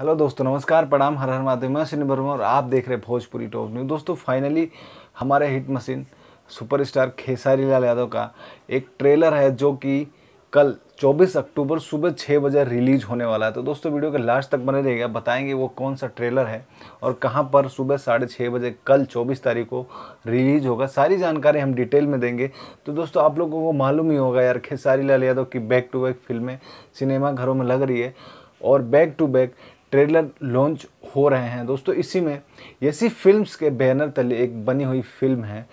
hello दोस्तों नमस्कार प्रणाम हर हर महादेव मैं सिनी वर्मा और आप देख रहे हैं भोजपुरी टॉप न्यूज दोस्तों फाइनली हमारे hit machine superstar Khesari Lal Yadav का एक ट्रेलर है जो कि कल 24 अक्टूबर सुबह छः बजे रिलीज होने वाला है तो दोस्तों वीडियो के लास्ट तक बने रहेगा बताएंगे वो कौन सा ट्रेलर है और कहाँ पर सुबह साढ़े छः बजे कल 24 तारीख को रिलीज होगा सारी जानकारी हम डिटेल में देंगे तो दोस्तों आप लोगों को मालूम ही होगा यार खेसारी लाल यादव की बैक टू बैक फिल्में सिनेमा घरों में लग रही है और back to back trailer launch हो रहे हैं दोस्तों इसी में यसी फिल्म्स के बैनर तले एक बनी हुई फिल्म है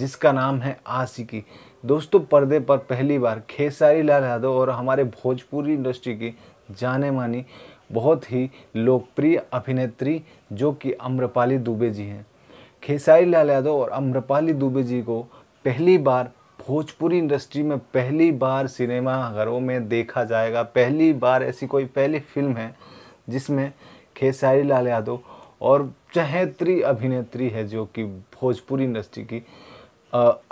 जिसका नाम है आशिकी दोस्तों पर्दे पर पहली बार खेसारी लाल यादव और हमारे भोजपुरी इंडस्ट्री की जाने मानी बहुत ही लोकप्रिय अभिनेत्री जो कि अम्रपाली दुबे जी हैं खेसारी लाल यादव और अम्रपाली दुबे जी को पहली बार भोजपुरी इंडस्ट्री में पहली बार सिनेमा घरों में देखा जाएगा पहली बार ऐसी कोई पहली फिल्म है जिसमें खेसारी लाल यादव और चहेत्री अभिनेत्री है जो कि भोजपुरी इंडस्ट्री की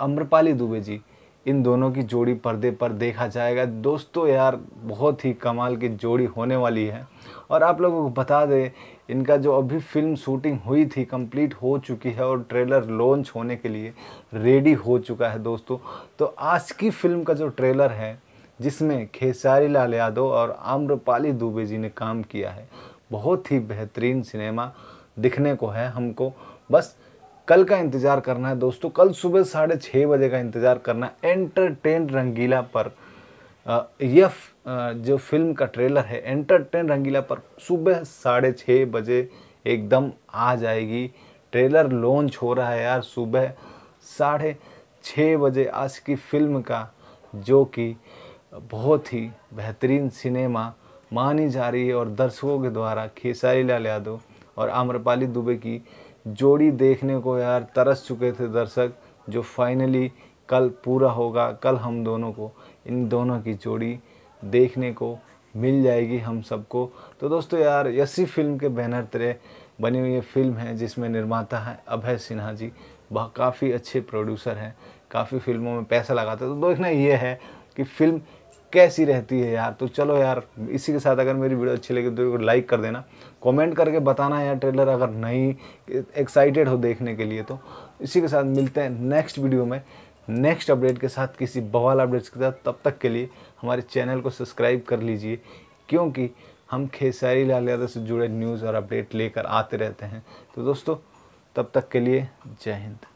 अम्रपाली दुबे जी इन दोनों की जोड़ी पर्दे पर देखा जाएगा दोस्तों यार बहुत ही कमाल की जोड़ी होने वाली है और आप लोगों को बता दें इनका जो अभी फिल्म शूटिंग हुई थी कंप्लीट हो चुकी है और ट्रेलर लॉन्च होने के लिए रेडी हो चुका है दोस्तों तो आज की फिल्म का जो ट्रेलर है जिसमें खेसारी लाल यादव और आम्रपाली दुबे जी ने काम किया है बहुत ही बेहतरीन सिनेमा दिखने को है हमको बस कल का इंतज़ार करना है दोस्तों कल सुबह साढ़े छः बजे का इंतज़ार करना एंटरटेन रंगीला पर यह जो फिल्म का ट्रेलर है एंटरटेन रंगीला पर सुबह साढ़े छः बजे एकदम आ जाएगी ट्रेलर लॉन्च हो रहा है यार सुबह साढ़े छः बजे आज की फिल्म का जो कि बहुत ही बेहतरीन सिनेमा मानी जा रही है और दर्शकों के द्वारा खेसारी लाल यादव और आम्रपाली दुबे की जोड़ी देखने को यार तरस चुके थे दर्शक जो फाइनली कल पूरा होगा कल हम दोनों को इन दोनों की जोड़ी देखने को मिल जाएगी हम सबको तो दोस्तों यार यसी फिल्म के बैनर तरह बनी हुई ये फिल्म है जिसमें निर्माता है अभय सिन्हा जी वह काफ़ी अच्छे प्रोड्यूसर हैं काफ़ी फिल्मों में पैसा लगाते तो देखना ये है कि फिल्म कैसी रहती है यार तो चलो यार इसी के साथ अगर मेरी वीडियो अच्छी लगी तो लाइक कर देना कमेंट करके बताना यार ट्रेलर अगर नहीं एक्साइटेड हो देखने के लिए तो इसी के साथ मिलते हैं नेक्स्ट वीडियो में नेक्स्ट अपडेट के साथ किसी बवाल अपडेट्स के साथ तब तक के लिए हमारे चैनल को सब्सक्राइब कर लीजिए क्योंकि हम खेसारी लाल यादव से जुड़े न्यूज़ और अपडेट लेकर आते रहते हैं तो दोस्तों तब तक के लिए जय हिंद